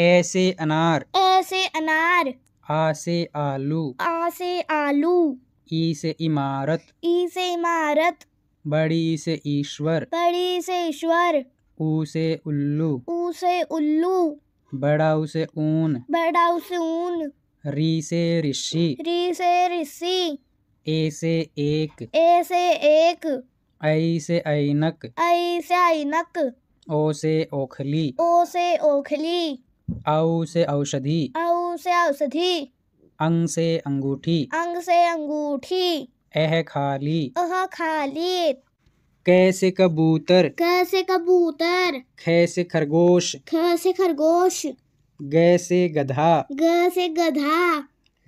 ऐसे अनार ऐसे अनार आ से आलू आ से आलू ई से इमारत ई से इमारत बड़ी से ईश्वर बड़ी से ईश्वर ऊ से उल्लू ऊ से उल्लू बड़ा उसे ऊन बड़ा उसे ऊन री से ऋषि री से ऋषि ए से एक ए से एक ऐ से ऐनक ऐ से ऐनक ओ से ओखली ओ से ओखली औ से औषधि औ से औषधि अंग से अंगूठी अंग से अंगूठी अह खाली अह खाली कैसे कबूतर कैसे कबूतर खैसे खरगोश खैसे खरगोश गैसे गधा गैसे गधा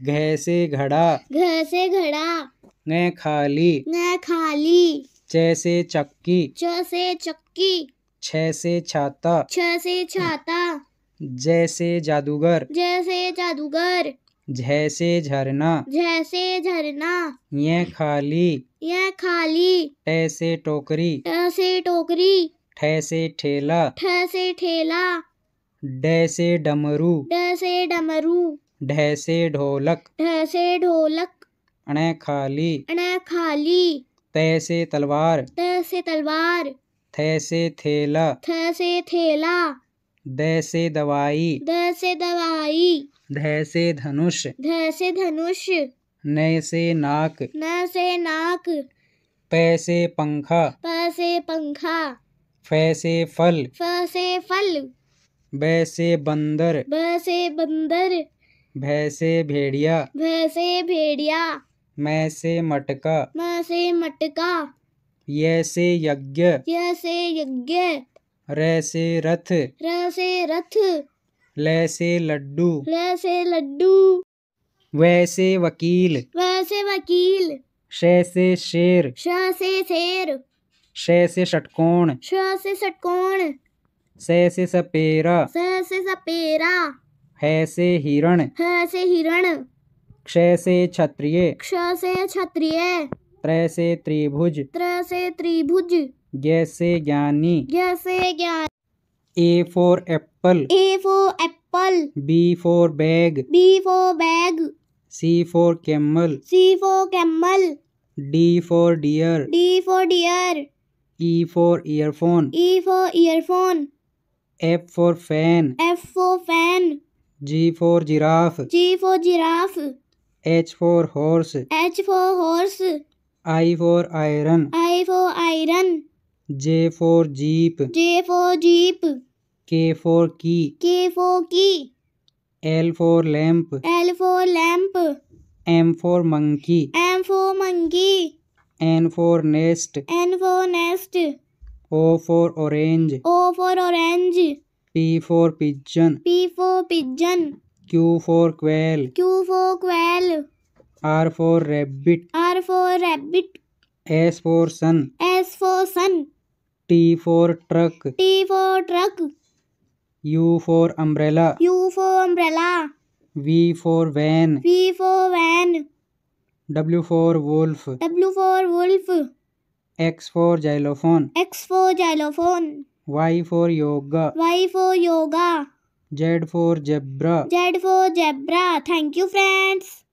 घैसे घड़ा घैसे घड़ा न खाली न खाली जैसे चक्की जैसे चक्की छह से छाता छैसे छाता जैसे जादूगर जैसे जादूगर जैसे झरना जैसे झरना ये खाली ये खाली ऐसे टोकरी ऐसे टोकरी ठैसे ठेला ठैसे ठेला डैसे डमरू डैसे डमरू ढैसे ढोलक ढैसे ढोलक अण खाली अण खाली तैसे तलवार तैसे तलवार थैसे थेला थैसे थेला दैसे दवाई दैसे दवाई धैसे धनुष धैसे धनुष न से नाक न से नाक पैसे पंखा पैसे पंखा फैसे फल फैसे फल बैसे बंदर बैसे बंदर भैसे भेड़िया भैसे भेड़िया मैं से मटका मैं से मटका यह यज्ञ यह यज्ञ रैसे रथ रैसे रथ लैसे लड्डू लैसे लड्डू वैसे वकील वैसे वकील शे से शेर शैसे शेर शे से षटकोण शैसे से षटकोण शैसे सपेरा शैसे सपेरा है से हिरण है से हिरण क्षैसे से क्षत्रिय क्षैसे से क्षत्रिय त्रैसे त्रिभुज त्रैसे से त्रिभुज जैसे ज्ञानी जैसे ज्ञानी A for apple A for apple B for bag B for bag C for camel C for camel D for deer D for deer E for earphone E for earphone F for fan F for fan G for giraffe G for giraffe H for horse H for horse I for iron I for iron J for Jeep. J for Jeep. K for Key. K for Key. L for Lamp. L for Lamp. M for Monkey. M for Monkey. N for Nest. N for Nest. O for Orange. O for Orange. P for Pigeon. P for Pigeon. Q for Quail. Q for Quail. R for Rabbit. R for Rabbit. S for Sun. S for Sun. T for truck. T for truck. U for umbrella. U for umbrella. V for van. V for van. W for wolf. W for wolf. X for xylophone. X for xylophone. Y for yoga. Y for yoga. Z for zebra. Z for zebra. Thank you friends.